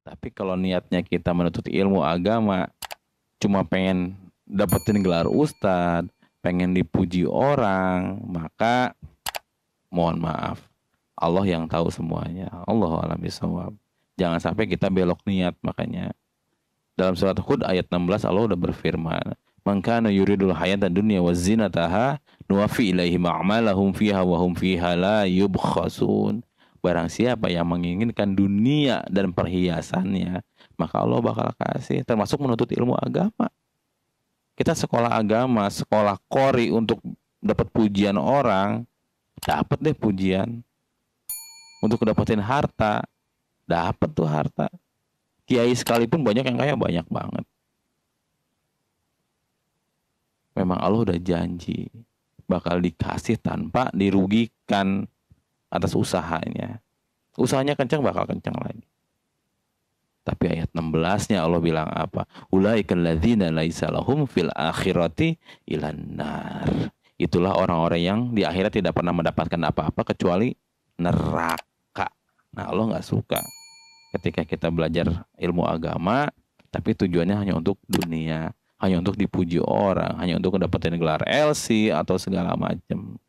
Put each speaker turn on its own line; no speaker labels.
Tapi kalau niatnya kita menuntut ilmu agama cuma pengen dapetin gelar ustad, pengen dipuji orang, maka mohon maaf. Allah yang tahu semuanya. Allah alam bisawab. Jangan sampai kita belok niat makanya. Dalam surat Hud ayat 16 Allah udah berfirman, "Mangkana yuridul hayata dunya wa zinataha nuwafi ilaihim a'malahum fiha wa hum fiha la yubkhasun." Barang siapa yang menginginkan dunia dan perhiasannya, maka Allah bakal kasih, termasuk menuntut ilmu agama. Kita sekolah agama, sekolah kori untuk dapat pujian orang, dapat deh pujian. Untuk dapetin harta, dapat tuh harta. Kiai sekalipun banyak yang kaya banyak banget. Memang Allah udah janji bakal dikasih tanpa dirugikan atas usahanya. Usahanya kencang bakal kencang lagi. Tapi ayat 16-nya Allah bilang apa? Ulaikal ladzina laisa lahum fil akhirati ilannar. Itulah orang-orang yang di akhirat tidak pernah mendapatkan apa-apa kecuali neraka. Nah, Allah nggak suka ketika kita belajar ilmu agama tapi tujuannya hanya untuk dunia, hanya untuk dipuji orang, hanya untuk mendapatkan gelar LC atau segala macam.